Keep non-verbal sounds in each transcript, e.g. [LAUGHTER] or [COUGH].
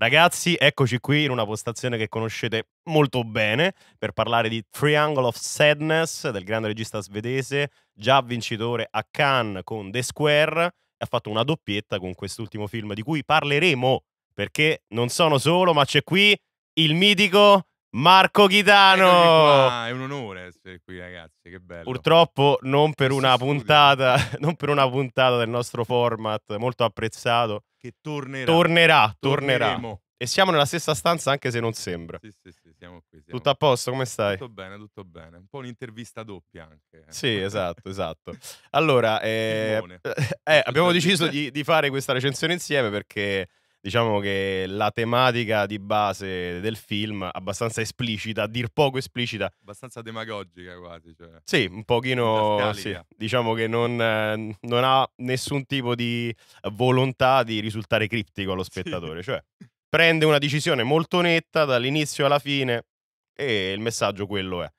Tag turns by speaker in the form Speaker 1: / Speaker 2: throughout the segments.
Speaker 1: Ragazzi, eccoci qui in una postazione che conoscete molto bene per parlare di Triangle of Sadness del grande regista svedese, già vincitore a Cannes con The Square, ha fatto una doppietta con quest'ultimo film di cui parleremo perché non sono solo, ma c'è qui il mitico Marco Chitano. È un onore essere qui, ragazzi. Che bello. Purtroppo non per una puntata, [LAUGHS] non per una puntata del nostro format molto apprezzato. Che
Speaker 2: tornerà. Tornerà, tornerà.
Speaker 1: E siamo nella stessa stanza anche se non sembra. Sì, sì, sì, siamo qui. Siamo tutto a posto, come stai?
Speaker 2: Tutto bene, tutto bene. Un po' un'intervista doppia anche.
Speaker 1: Eh. Sì, esatto, esatto. Allora, [LAUGHS] eh, [LAUGHS] eh, abbiamo deciso di, di fare questa recensione insieme perché diciamo che la tematica di base del film, abbastanza esplicita, a dir poco esplicita.
Speaker 2: Abbastanza demagogica quasi. Cioè.
Speaker 1: Sì, un pochino, sì, diciamo che non, eh, non, ha nessun tipo di volontà di risultare criptico allo spettatore, sì. cioè prende una decisione molto netta dall'inizio alla fine e il messaggio quello è.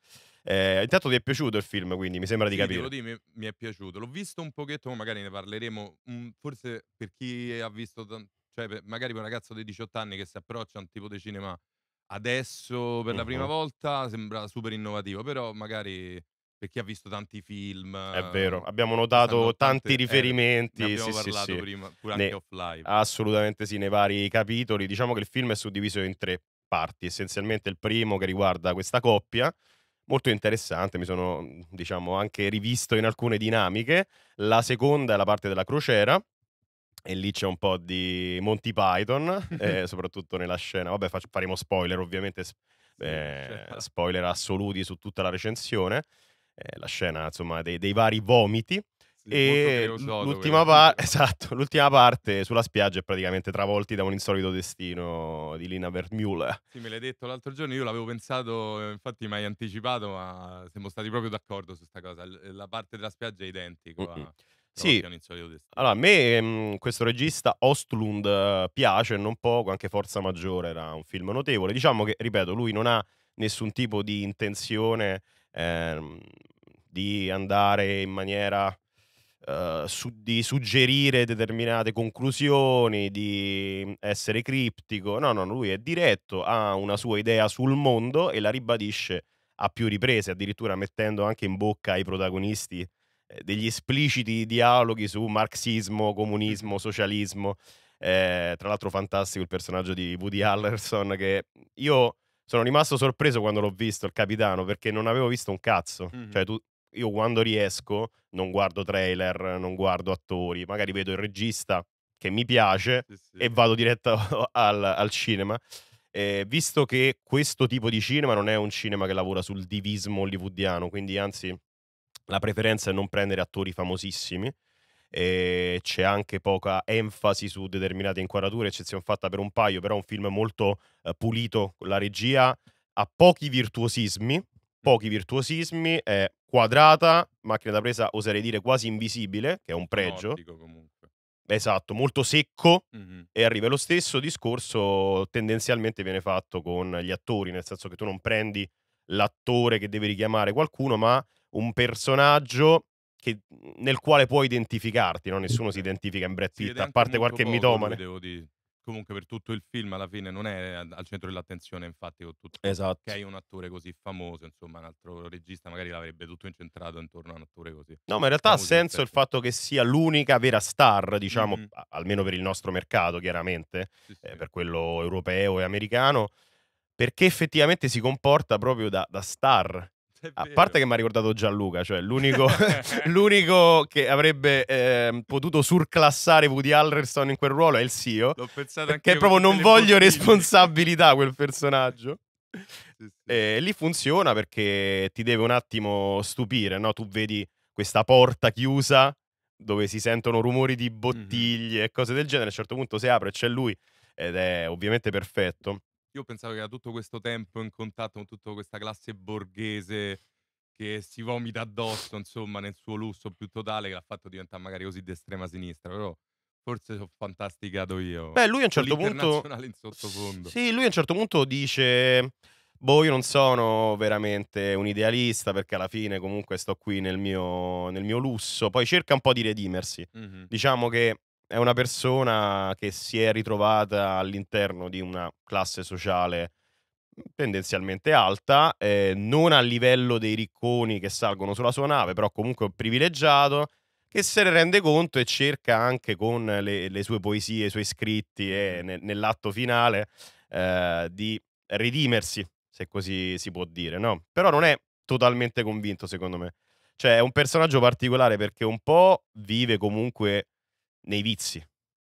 Speaker 1: Eh, intanto ti è piaciuto il film, quindi mi sembra di sì, capire. Dire,
Speaker 2: mi, mi, è piaciuto. L'ho visto un pochetto, magari ne parleremo. Mh, mm, forse per chi ha visto t- cioè, per- magari per un ragazzo di 18 anni che si approccia a un tipo di cinema adesso per la prima volta sembra super innovativo, però magari per chi ha visto tanti film È eh, vero, abbiamo negli anni notato tanti 80, eh, ne riferimenti, abbiamo sì, parlato sì. prima, pure anche offline.
Speaker 1: Assolutamente sì, nei vari capitoli. Diciamo che il film è suddiviso in tre parti. Essenzialmente il primo che riguarda questa coppia, molto interessante, mi sono diciamo anche rivisto in alcune dinamiche. La seconda è la parte della crociera, e lì c'è un po' di Monty Python, [LAUGHS] eh, soprattutto nella scena. Vabbè, fac- faremo spoiler, ovviamente, eh, certo. spoiler assoluti su tutta la recensione. Eh, la scena, insomma, dei, dei vari vomiti. e l'ultima, par- [LAUGHS] esatto, l'ultima, parte sulla spiaggia è praticamente travolti da un insolito destino di Lina Vermule.
Speaker 2: Sì, me l'hai detto l'altro giorno, io l'avevo pensato, infatti mai anticipato, ma siamo stati proprio d'accordo su questa cosa. La parte della spiaggia è identica. Mm-hmm. A- sì.
Speaker 1: Allora, a me mh, ehm, questo regista Ostlund eh, piace non poco, anche Forza Maggiore era un film notevole. Diciamo che, ripeto, lui non ha nessun tipo di intenzione ehm, di andare in maniera eh, su, di suggerire determinate conclusioni, di mm, essere criptico. No, no, lui è diretto, ha una sua idea sul mondo e la ribadisce a più riprese, addirittura mettendo anche in bocca ai protagonisti eh, degli espliciti dialoghi su marxismo, comunismo, mm-hmm. socialismo. Eh, tra l'altro fantastico il personaggio di Woody Allerson che io sono rimasto sorpreso quando l'ho visto, il capitano, perché non avevo visto un cazzo. Cioè, mm-hmm. Cioè, tu, io quando riesco non guardo trailer, non guardo attori, magari vedo il regista che mi piace sì, sì. e vado diretto [LAUGHS] al, al cinema. Eh, visto che questo tipo di cinema non è un cinema che lavora sul divismo hollywoodiano, quindi anzi la preferenza è non prendere attori famosissimi e eh, c'è anche poca enfasi su determinate inquadrature, eccezione fatta per un paio, però è un film molto eh, pulito, la regia ha pochi virtuosismi, pochi virtuosismi, è quadrata, macchina da presa oserei dire quasi invisibile, che è un pregio. Esatto, molto secco mm-hmm. e arriva lo stesso discorso tendenzialmente viene fatto con gli attori, nel senso che tu non prendi l'attore che deve richiamare qualcuno, ma un personaggio che, mhmm, nel quale puoi identificarti, no? nessuno si identifica in Brad Pitt, sì, a parte qualche poco, mitomane. Devo dire.
Speaker 2: Comunque per tutto il film alla fine non è al centro dell'attenzione, infatti, con tutto esatto. che hai un attore così famoso, insomma, un altro regista magari l'avrebbe tutto incentrato intorno a un attore così. No, ma in realtà ha senso il
Speaker 1: fatto che sia l'unica vera star, diciamo, mm-hmm. almeno per il nostro mercato, chiaramente, sì, eh, sì. Eh, per quello europeo e americano perché effettivamente si comporta proprio da, da, star [LAUGHS] a parte che mi ha ricordato Gianluca, cioè l'unico, [LAUGHS] [LAUGHS] l'unico che avrebbe eh, potuto surclassare Woody Harrelson in quel ruolo è il CEO. L'ho pensato anche Che proprio non voglio bottiglie. responsabilità quel personaggio. E lì funziona perché ti deve un attimo stupire, no? Tu vedi questa porta chiusa dove si sentono rumori di bottiglie e mm-hmm. cose del genere. A un certo punto si apre e c'è lui ed è ovviamente perfetto.
Speaker 2: Io pensavo che da tutto questo tempo in contatto con tutta questa classe borghese che si vomita addosso, insomma, nel suo lusso più totale che l'ha fatto diventare magari così d'estrema sinistra, però forse ho fantasticato io. Beh, lui a un certo punto in sottofondo. Sì, lui
Speaker 1: a un certo punto dice boh, io non sono veramente un idealista perché alla fine comunque sto qui nel mio, nel mio lusso. Poi cerca un po' di redimersi. Mm-hmm. Diciamo che è una persona che si è ritrovata all'interno di una classe sociale mhmm, tendenzialmente alta, eh, non a livello dei ricconi che salgono sulla sua nave, però comunque un privilegiato, che se ne rende conto e cerca anche con le, le sue poesie, i suoi scritti e ne, nell'atto finale eh, di redimersi, se così si può dire, no? Però non è totalmente convinto, secondo me. Cioè, è un personaggio particolare perché un po' vive comunque nei vizi.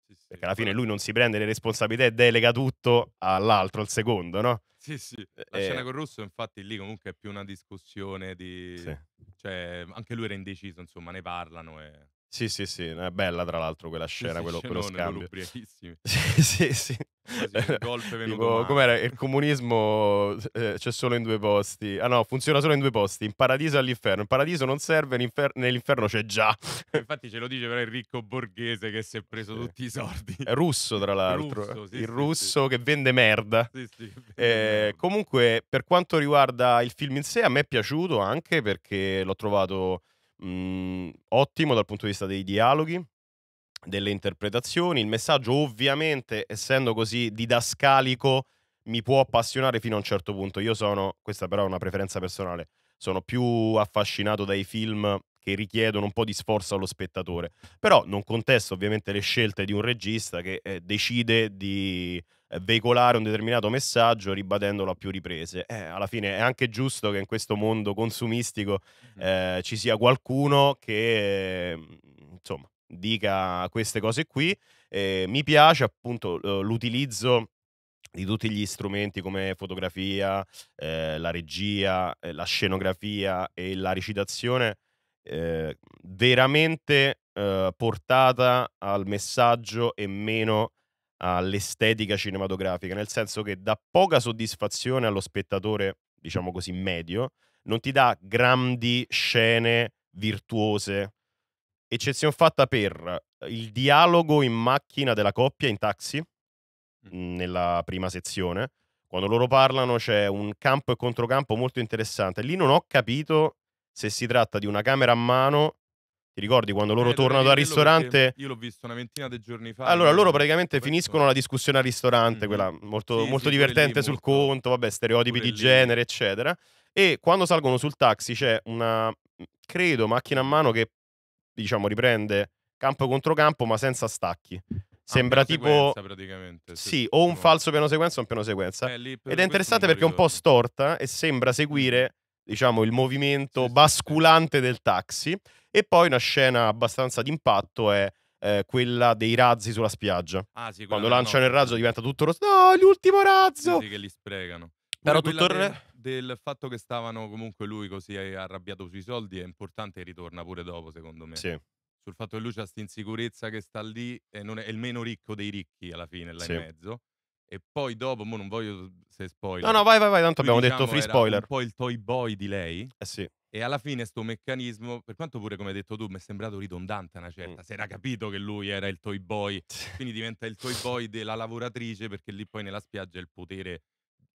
Speaker 1: Sì, sì, Perché alla fine lui non si prende le responsabilità e delega tutto all'altro, al secondo, no?
Speaker 2: Sì, sì. Eh, La eh... scena con Russo, infatti, lì comunque è più una discussione di... Sì. Cioè, anche lui era indeciso, insomma, ne parlano
Speaker 1: e... Sì, sì, sì, è bella tra l'altro quella scena, sì, quello, quello scambio. [LAUGHS] sì, sì, sì. [LAUGHS] Tipo, com'era? Il comunismo eh, c'è solo in due posti. Ah no, funziona solo in due posti, in paradiso e all'inferno. In paradiso non serve, l'infer- nell'inferno c'è già. [LAUGHS]
Speaker 2: Eh, infatti ce lo dice però il ricco borghese che si è preso sì. tutti i soldi.
Speaker 1: È russo tra l'altro. Russo, sì, il russo che vende merda. Eh, comunque, per quanto riguarda il film in sé, a me è piaciuto anche perché l'ho trovato mh, mhmm, ottimo dal punto di vista dei dialoghi, delle interpretazioni. Il messaggio, ovviamente, essendo così didascalico, mi può appassionare fino a un certo punto. Io sono, questa però è una preferenza personale, sono più affascinato dai film che richiedono un po' di sforzo allo spettatore. Però non contesto ovviamente le scelte di un regista che eh, decide di eh, veicolare un determinato messaggio ribadendolo a più riprese. Eh, alla fine è anche giusto che in questo mondo consumistico eh, ci sia qualcuno che mm, insomma dica queste cose qui. Eh, mi piace appunto l'utilizzo di tutti gli strumenti come fotografia, eh, la regia, eh, la scenografia e la recitazione Ehm, veramente eh, portata al messaggio e meno all'estetica cinematografica, nel senso che dà poca soddisfazione allo spettatore, diciamo così, medio, non ti dà grandi scene virtuose, eccezione fatta per il dialogo in macchina della coppia in taxi, mhmm, nella prima sezione. Quando loro parlano c'è un campo e controcampo molto interessante. Lì non ho capito se si tratta di una camera a mano ti ricordi quando loro eh, tornano dal ristorante?
Speaker 2: Io l'ho visto una ventina di giorni fa. Allora, loro praticamente
Speaker 1: finiscono la discussione al ristorante, mm-hmm. quella molto, sì, molto sì, divertente sul molto, conto, vabbè, stereotipi di lì. genere, eccetera. E quando salgono sul taxi c'è una, credo, macchina a mano che, diciamo, riprende campo contro campo, ma senza stacchi. Ah, sembra ah, tipo...
Speaker 2: Praticamente,
Speaker 1: sì, sì o un falso piano sequenza o un piano sequenza. Eh, Ed è interessante perché è un po' storta e sembra seguire diciamo, il movimento basculante del taxi. E poi una scena abbastanza d'impatto è eh, quella dei razzi sulla spiaggia. Ah, sì, Quando lanciano no. il razzo diventa tutto rosso. No, l'ultimo razzo! Sì, sì, che li spregano. Però tutto il re...
Speaker 2: del fatto che stavano comunque lui così arrabbiato sui soldi è importante e ritorna pure dopo, secondo me. Sì. Sul fatto che lui c'ha questa insicurezza che sta lì e è, è, il meno ricco dei ricchi alla fine, là sì. in mezzo e poi dopo, mo non voglio se spoiler. No, no, vai, vai, vai, tanto abbiamo diciamo detto free spoiler. Un po' il toy boy di lei. Eh sì. E alla fine sto meccanismo, per quanto pure come hai detto tu, mi è sembrato ridondante una certa, mm. si era capito che lui era il toy boy, [LAUGHS] quindi diventa il toy boy della lavoratrice perché lì poi nella spiaggia il potere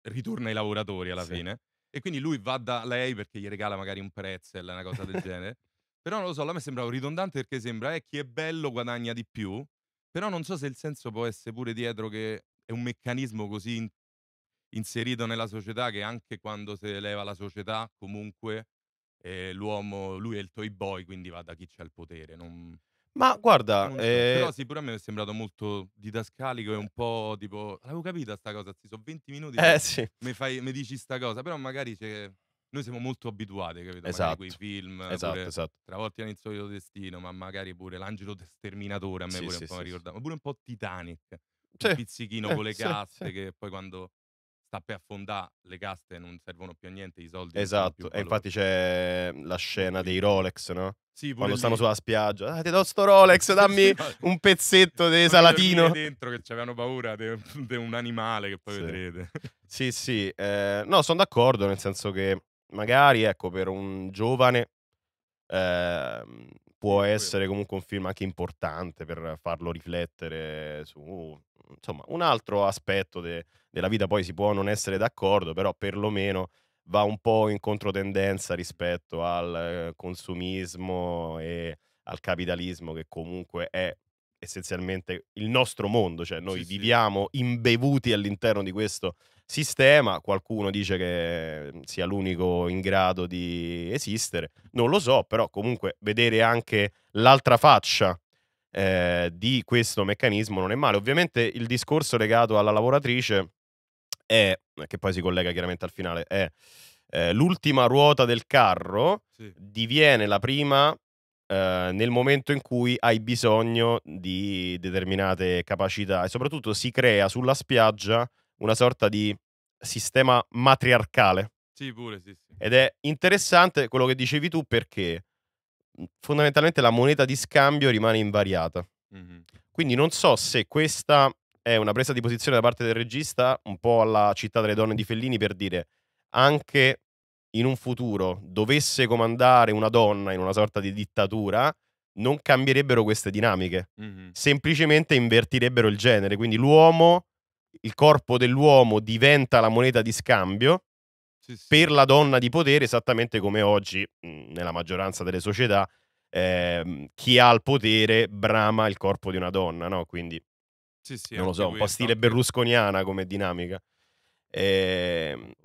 Speaker 2: ritorna ai lavoratori alla sì. fine. E quindi lui va da lei perché gli regala magari un pretzel, una cosa del genere. Però non lo so, a me sembrava ridondante perché sembra eh, chi è bello guadagna di più, però non so se il senso può essere pure dietro che è un meccanismo così in- inserito nella società che anche quando si eleva la società comunque eh, l'uomo, lui è il toy boy, quindi va da chi c'ha il potere. Non...
Speaker 1: Ma guarda, non... eh... però
Speaker 2: sì, pure a me è sembrato molto didascalico e un po' tipo, l'avevo capita sta cosa, sì, sono 20 minuti eh, sì. mi, fai, mi dici sta cosa, però magari c'è noi siamo molto abituati, capito? Esatto. Magari quei esatto. film, esatto, pure, esatto. esatto. Travolti solito destino, ma magari pure L'angelo sterminatore, a me sì, pure sì, un po' sì, ricordava, ma pure un po' Titanic. Sì. un pizzichino eh, con Eh, le sì, sì. casse che poi quando sta per affondare le casse non servono più a niente, i soldi Esatto, e infatti
Speaker 1: c'è la scena dei Rolex, no? Sì, pure Quando stanno sulla spiaggia, "Ah, ti do sto Rolex, [LAUGHS] dammi un pezzetto [LAUGHS] di salatino. dentro che avevano paura di [LAUGHS] un animale che poi Sì. vedrete. Sì, sì, eh, no, sono d'accordo, nel senso che magari, ecco, per un giovane, ehm, può essere comunque un film anche importante per farlo riflettere su insomma, un altro aspetto de- della vita. Poi si può non essere d'accordo, però perlomeno va un po' in controtendenza rispetto al eh, consumismo e al capitalismo che comunque è essenzialmente il nostro mondo, cioè noi sì, viviamo sì. imbevuti all'interno di questo sistema, qualcuno dice che mhmm, sia l'unico in grado di esistere, non lo so, però comunque vedere anche l'altra faccia eh, di questo meccanismo non è male. Ovviamente il discorso legato alla lavoratrice è, che poi si collega chiaramente al finale, è eh, l'ultima ruota del carro sì. diviene la prima eh, nel momento in cui hai bisogno di determinate capacità e soprattutto si crea sulla spiaggia una sorta di sistema matriarcale.
Speaker 2: Sì, pure, sì, sì.
Speaker 1: Ed è interessante quello che dicevi tu perché fondamentalmente la moneta di scambio rimane invariata. Mm-hmm. Quindi non so se questa è una presa di posizione da parte del regista, un po' alla città delle donne di Fellini, per dire anche in un futuro dovesse comandare una donna in una sorta di dittatura, non cambierebbero queste dinamiche. Mm-hmm. Semplicemente invertirebbero il genere. Quindi l'uomo, il corpo dell'uomo diventa la moneta di scambio sì, sì. per la donna di potere, esattamente come oggi nella maggioranza delle società. Eh, chi ha il potere brama il corpo di una donna, no? Quindi sì, sì, non lo so, un po' stile berlusconiana come dinamica. Eh,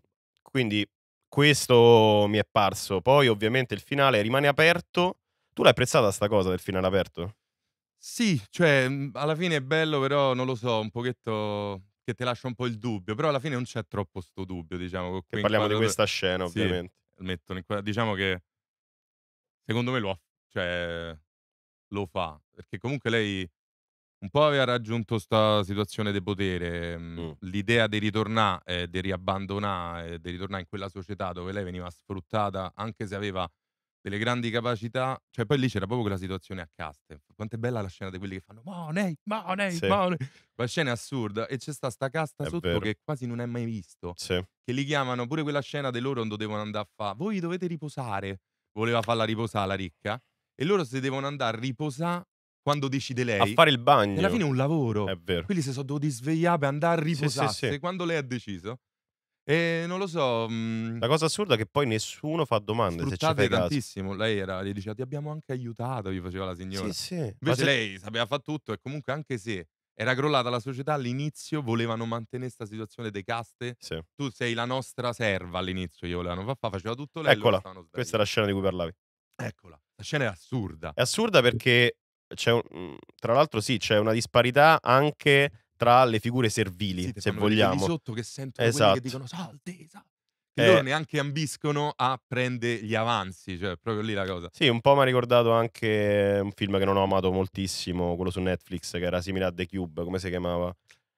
Speaker 1: quindi questo mi è parso. Poi ovviamente il finale rimane aperto. Tu l'hai apprezzata sta cosa del finale aperto?
Speaker 2: Sì, cioè mm, alla fine è bello, però non lo so, un pochetto che ti lascia un po' il dubbio, però alla fine non c'è troppo sto dubbio, diciamo. Che parliamo di questa scena, ovviamente. Sì, mettono in Diciamo che secondo me lo, ha... cioè, lo fa, perché comunque lei un po' aveva raggiunto questa situazione di potere, ehm, Mm. l'idea di ritornare, eh, di riabbandonare, eh, di ritornare in quella società dove lei veniva sfruttata, anche se aveva delle grandi capacità, cioè poi lì c'era proprio quella situazione a caste. Quanto è bella la scena di quelli che fanno Money, Money, Sì, Money. La scena è assurda e c'è sta sta casta è sotto vero. che quasi non è mai visto, Sì. che li chiamano pure quella scena di loro dove devono andare a fare, voi dovete riposare, voleva farla riposare la ricca, e loro si devono andare a riposare quando decide lei. A fare il bagno. Alla fine è un lavoro. È vero. Quindi se sono dovuti svegliare per andare a riposarsi, sì, sì, sì. quando lei ha deciso. E non lo so. Mh, mm, la cosa assurda è che poi nessuno fa domande. Se ci fai tantissimo. Caso. Lei era, gli diceva ti abbiamo anche aiutato, gli faceva la signora. Sì, sì. Invece se... lei sapeva fare tutto e comunque anche se era crollata la società all'inizio, volevano mantenere questa situazione dei caste. Sì. Tu sei la nostra serva all'inizio, gli volevano far fa, faceva tutto lei. Eccola, questa
Speaker 1: è la scena di cui parlavi. Eccola, la scena è assurda. È assurda perché un, mm, tra l'altro sì, c'è una disparità anche tra le figure servili, sì, se vogliamo. sotto che sentono esatto. che
Speaker 2: dicono salti, salti. Che eh, loro neanche ambiscono a prendere gli avanzi, cioè proprio lì la cosa.
Speaker 1: Sì, un po' mi ha ricordato anche un film che non ho amato moltissimo, quello su Netflix, che era simile a The Cube, come si chiamava?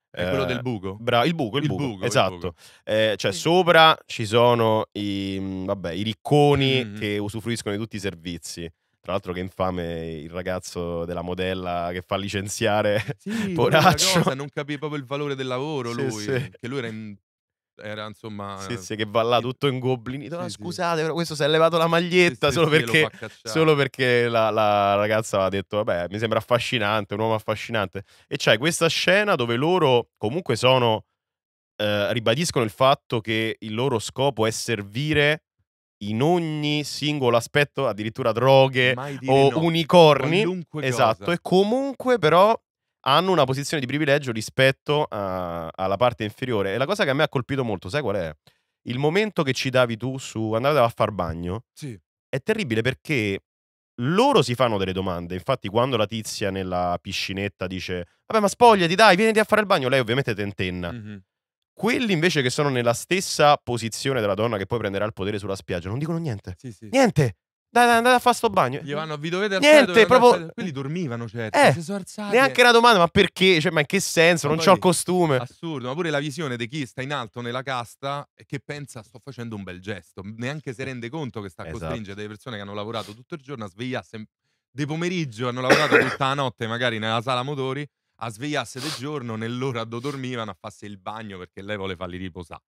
Speaker 1: È quello eh, del buco. Bravo, il buco, il, il buco, buco, Esatto. Il buco. Eh, cioè, sopra ci sono i, mm, vabbè, i ricconi mm-hmm. che usufruiscono di tutti i servizi. Tra l'altro che infame il ragazzo della modella che fa licenziare [LAUGHS] sì, [LAUGHS] Poraccio. Cosa, non capì proprio il
Speaker 2: valore del lavoro sì, lui, sì. che lui era in era insomma sì,
Speaker 1: sì, che va là tutto ingoblinito. Sì, no, scusate, però questo si è levato la maglietta solo perché, solo, perché, la, la ragazza ha detto: Vabbè, mi sembra affascinante, un uomo affascinante. E c'è questa scena dove loro comunque sono. Eh, ribadiscono il fatto che il loro scopo è servire in ogni singolo aspetto, addirittura droghe o no. unicorni. Qualunque esatto, cosa. e comunque però hanno una posizione di privilegio rispetto a, alla parte inferiore. E la cosa che a me ha colpito molto, sai qual è? Il momento che ci davi tu su andate a far bagno sì. è terribile perché loro si fanno delle domande. Infatti, quando la tizia nella piscinetta dice: Vabbè, ma spogliati, dai, vieni a fare il bagno, lei ovviamente tentenna. Mm-hmm. Quelli invece che sono nella stessa posizione della donna che poi prenderà il potere sulla spiaggia non dicono niente. Sì, sì. Niente. Dai, dai, andate a fare sto bagno. Gli vanno, vi dovete alzare. Niente, proprio. Alzare. Quelli dormivano, certo. Eh, si sono alzati. Neanche una domanda, ma perché? Cioè, ma in che senso? Ma non c'ho il costume.
Speaker 2: Assurdo, ma pure la visione di chi sta in alto nella casta e che pensa sto facendo un bel gesto. Neanche si rende conto che sta esatto. costringere delle persone che hanno lavorato tutto il giorno a svegliarsi di pomeriggio, hanno lavorato tutta la notte magari nella sala motori a svegliarsi di giorno nell'ora dove dormivano a farsi il bagno perché lei vuole farli riposare.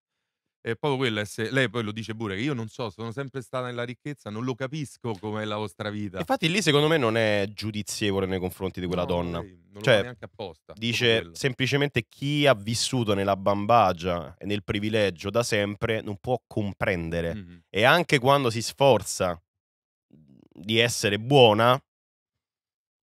Speaker 2: E proprio quello è se lei poi lo dice pure che io non so, sono sempre stata nella ricchezza, non lo capisco com'è la vostra vita. Infatti lì
Speaker 1: secondo me non è giudizievole nei confronti di quella no, donna. Lei, non cioè, neanche apposta. Dice semplicemente chi ha vissuto nella bambagia e nel privilegio da sempre non può comprendere. Mm-hmm. E anche quando si sforza di essere buona,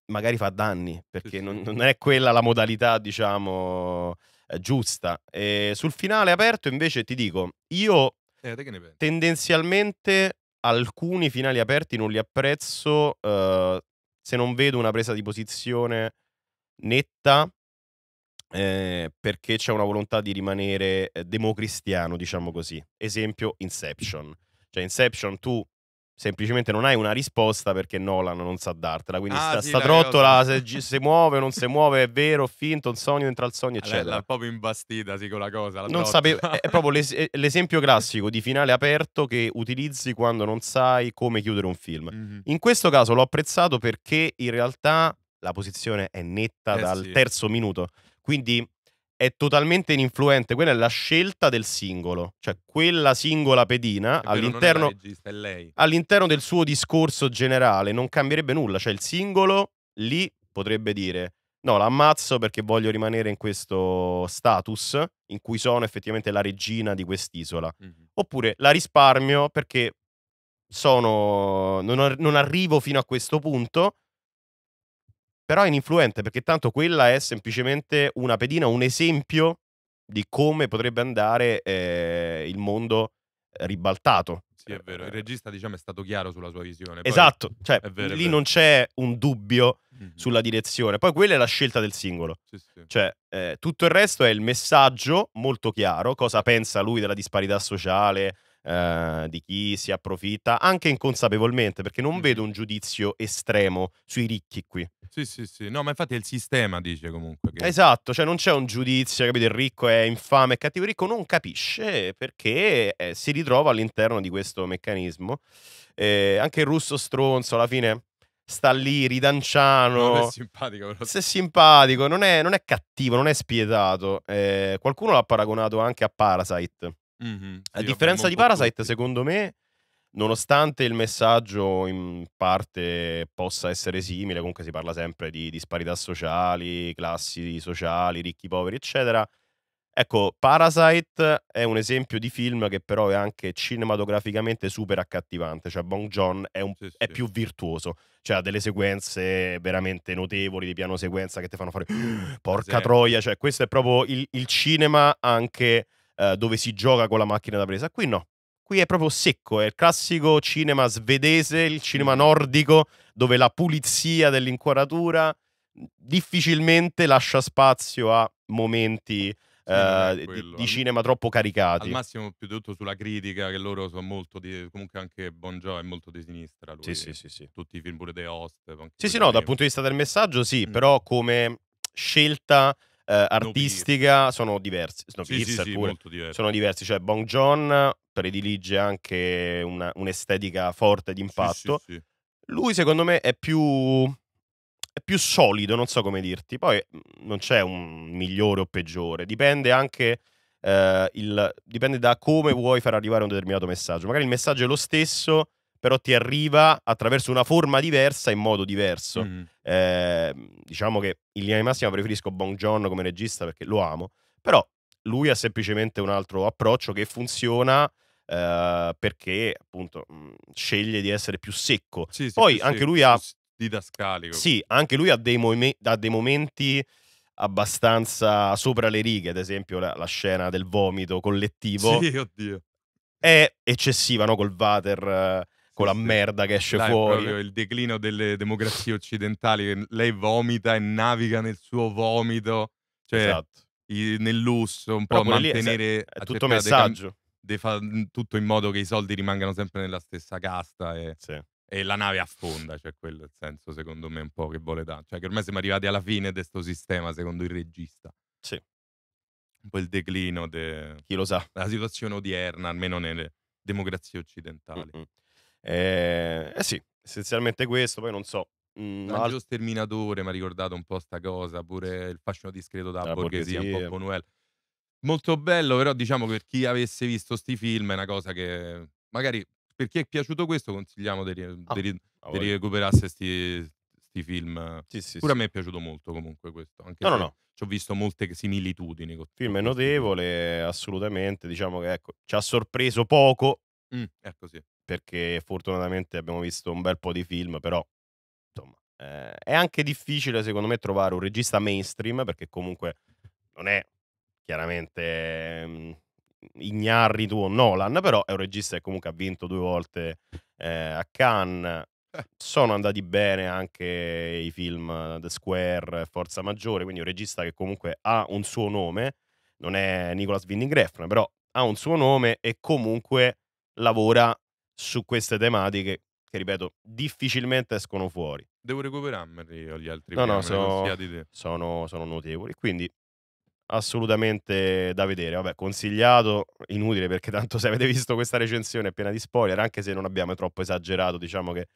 Speaker 1: magari fa danni, perché non, non è quella la modalità, diciamo, eh, giusta. E sul finale aperto invece ti dico, io eh, tendenzialmente alcuni finali aperti non li apprezzo eh, se non vedo una presa di posizione netta. Eh, perché c'è una volontà di rimanere eh, democristiano, diciamo così. Esempio Inception. Cioè Inception tu semplicemente non hai una risposta perché Nolan non sa dartela. Quindi ah, sta, sì, sta trottola, se, se muove o non si muove, è vero, finto, un sogno, entra al sogno, eccetera. è
Speaker 2: proprio imbastita, sì, con la cosa. La non sapevo,
Speaker 1: è proprio l'es- [LAUGHS] l'esempio classico di finale aperto che utilizzi quando non sai come chiudere un film. Mm-hmm. In questo caso l'ho apprezzato perché in realtà la posizione è netta eh, dal sì. terzo minuto. Quindi è totalmente ininfluente. Quella è la scelta del singolo. Cioè, quella singola pedina vero, all'interno, regista, all'interno del suo discorso generale non cambierebbe nulla. Cioè, il singolo lì potrebbe dire no, l'ammazzo perché voglio rimanere in questo status in cui sono effettivamente la regina di quest'isola. Mm-hmm. Oppure la risparmio perché sono, non, non, arrivo fino a questo punto però è influente perché tanto quella è semplicemente una pedina, un esempio di come potrebbe andare eh, il mondo eh, ribaltato.
Speaker 2: Sì, è vero. Il regista, diciamo, è stato chiaro sulla sua visione. Poi, esatto,
Speaker 1: cioè, vero, lì non c'è un dubbio mm-hmm. sulla direzione. Poi quella è la scelta del singolo. Sì, sì. Cioè, eh, tutto il resto è il messaggio molto chiaro, cosa pensa lui della disparità sociale, eh, di chi si approfitta, anche inconsapevolmente, perché non vedo un giudizio estremo sui ricchi qui.
Speaker 2: Sì, sì, sì. No, ma infatti è il sistema, dice comunque.
Speaker 1: Che... Esatto, cioè non c'è un giudizio, capito? Il ricco è infame, è cattivo. Il ricco non capisce perché eh, si ritrova all'interno di questo meccanismo. Eh, anche il russo stronzo, alla fine sta lì ridanciano. No, è
Speaker 2: simpatico, però.
Speaker 1: Se è simpatico, non è, non è cattivo, non è spietato. Eh, qualcuno l'ha paragonato anche a Parasite. Mm-hmm. A sì, differenza di Parasite, tutti. secondo me, nonostante il messaggio in parte possa essere simile, comunque si parla sempre di disparità sociali, classi sociali, ricchi, poveri, eccetera. Ecco, Parasite è un esempio di film che però è anche cinematograficamente super accattivante, cioè Bong John è, un, sì, sì. più virtuoso, cioè ha delle sequenze veramente notevoli di piano sequenza che ti fanno fare [GASPS] porca troia, cioè questo è proprio il, il cinema anche eh, dove si gioca con la macchina da presa. Qui no, qui è proprio secco, è il classico cinema svedese, il cinema mm. nordico, dove la pulizia dell'inquadratura difficilmente lascia spazio a momenti sì, eh, di, di, cinema troppo caricati. Al
Speaker 2: massimo più di tutto sulla critica, che loro sono molto di... comunque anche Bonjo è molto di sinistra. Lui, sì, sì, sì, sì, Tutti i film pure dei host. Sì, sì, no, dal
Speaker 1: punto di vista del messaggio sì, mm. però come scelta eh, artistica sono diversi. Snobirza sì, sì, sì, pure. Diversi. Sono diversi. Cioè, Bong John predilige anche una, un'estetica forte di impatto. Lui, secondo me, è più, è più solido, non so come dirti. Poi mm, non c'è un migliore o peggiore, dipende anche. Eh, il, dipende da come vuoi far arrivare un determinato messaggio. Magari il messaggio è lo stesso, però ti arriva attraverso una forma diversa in modo diverso. Mm. Eh, diciamo che in linea di massima preferisco Bong John come regista perché lo amo, però lui ha semplicemente un altro approccio che funziona eh, perché appunto mh, mm, sceglie di essere più secco. Sì, sì, Poi più anche secco, lui ha... Didascalico. Sì, anche lui ha dei, moime- ha dei momenti abbastanza sopra le righe, ad esempio la, la scena del vomito collettivo. Sì, oddio. È eccessiva, no? Col water con la merda che esce Là fuori. È proprio il
Speaker 2: declino delle democrazie occidentali. Lei vomita e naviga nel suo vomito, cioè esatto. i, nel lusso, un Però po' mantenere... È, è tutto messaggio. De de fa- tutto in modo che i soldi rimangano sempre nella stessa casta e, sì. e la nave affonda, cioè quello è il senso secondo me un po' che vuole dare. Cioè che ormai siamo arrivati alla fine di questo sistema secondo il regista. Sì. Un po' il declino della situazione odierna, almeno nelle democrazie
Speaker 1: occidentali. Mm-mm. Eh, eh sì, essenzialmente questo, poi non so. Mm, mhmm, Angelo
Speaker 2: al- Sterminatore mi ha ricordato un po' sta cosa, pure il fascino discreto da La borghesia, un po' Bonuel. Molto bello, però diciamo per chi avesse visto sti film è una cosa che magari per chi è piaciuto questo consigliamo di, ri- ah, di, di recuperasse sti, sti film. Sì, sì, Pure sì. a me è piaciuto molto comunque questo. Anche no, no, no.
Speaker 1: Ci ho visto molte similitudini. Il film è notevole, assolutamente. Diciamo che ecco, ci ha sorpreso poco. Mm, ecco sì perché fortunatamente abbiamo visto un bel po' di film, però insomma, eh, è anche difficile secondo me trovare un regista mainstream perché comunque non è chiaramente mh, mm, ignarri tu o Nolan, però è un regista che comunque ha vinto due volte eh, a Cannes. Eh. Sono andati bene anche i film The Square, Forza Maggiore, quindi un regista che comunque ha un suo nome, non è Nicolas Winding Refn, però ha un suo nome e comunque lavora su queste tematiche che, ripeto, difficilmente escono fuori.
Speaker 2: Devo recuperarmeli gli altri no, no, sono,
Speaker 1: sono, sono notevoli. Quindi assolutamente da vedere. Vabbè, consigliato, inutile perché tanto se avete visto questa recensione è piena di spoiler, anche se non abbiamo troppo esagerato, diciamo che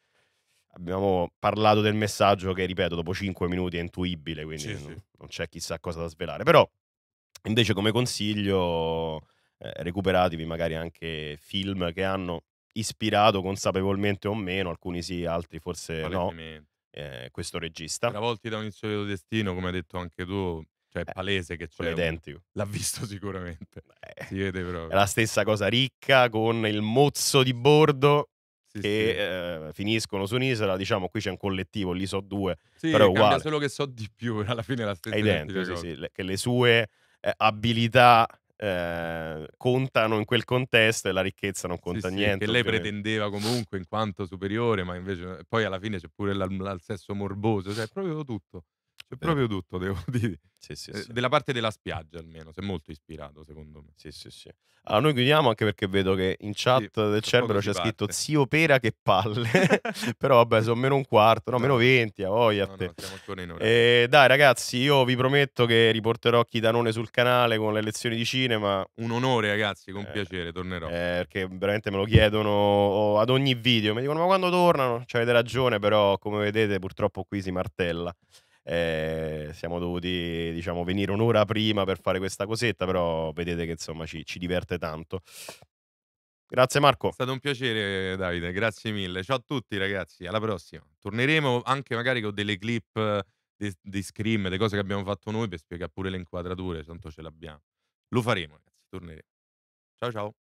Speaker 1: abbiamo parlato del messaggio che, ripeto, dopo 5 minuti è intuibile, quindi sì, non, sì. non, c'è chissà cosa da svelare. Però, invece come consiglio, eh, recuperatevi magari anche film che hanno ispirato consapevolmente o meno, alcuni sì, altri forse no, eh, questo
Speaker 2: regista. volte da un inizio insolito destino, come hai detto anche tu, cioè è eh, palese che c'è. identico. Un... L'ha
Speaker 1: visto sicuramente. Beh, si vede proprio. È la stessa cosa ricca con il mozzo di bordo sì, che sì. Eh, finiscono su un'isola. Diciamo, qui c'è un collettivo, lì so due. Sì, però è uguale.
Speaker 2: solo che so di più, [LAUGHS] alla fine è la stessa. È identico, sì, sì,
Speaker 1: che le sue eh, abilità eh, contano in quel contesto e la ricchezza non conta sì, niente. Sì, che lei pretendeva
Speaker 2: comunque in quanto superiore, ma invece poi alla fine c'è pure il sesso morboso, cioè proprio
Speaker 1: tutto. C'è eh. proprio tutto, devo [LAUGHS] dire. Sì, sì, eh, sì. Della parte della spiaggia
Speaker 2: almeno, sei molto ispirato secondo me. Sì, sì, sì.
Speaker 1: Allora, noi chiudiamo anche perché vedo che in chat del Cerbero c'è parte. scritto zio pera che palle. [LAUGHS] [LAUGHS] Però vabbè, sono meno un quarto, no, no. meno 20, a voglia no, te. No, e, eh, dai ragazzi, io vi prometto che riporterò Chitanone sul canale con le lezioni di cinema. Un onore ragazzi, con eh, piacere, tornerò. Eh, perché veramente me lo chiedono ad ogni video, mi dicono ma quando tornano? Cioè, avete ragione, però come vedete purtroppo qui si martella eh, siamo dovuti diciamo, venire un'ora prima per fare questa cosetta, però vedete che insomma ci, ci diverte tanto. Grazie Marco. È stato un
Speaker 2: piacere Davide, grazie mille. Ciao a tutti ragazzi, alla prossima. Torneremo anche magari con delle clip di, di scream, le cose che abbiamo fatto noi per spiegare pure le inquadrature, tanto ce l'abbiamo. Lo faremo ragazzi, torneremo. Ciao ciao.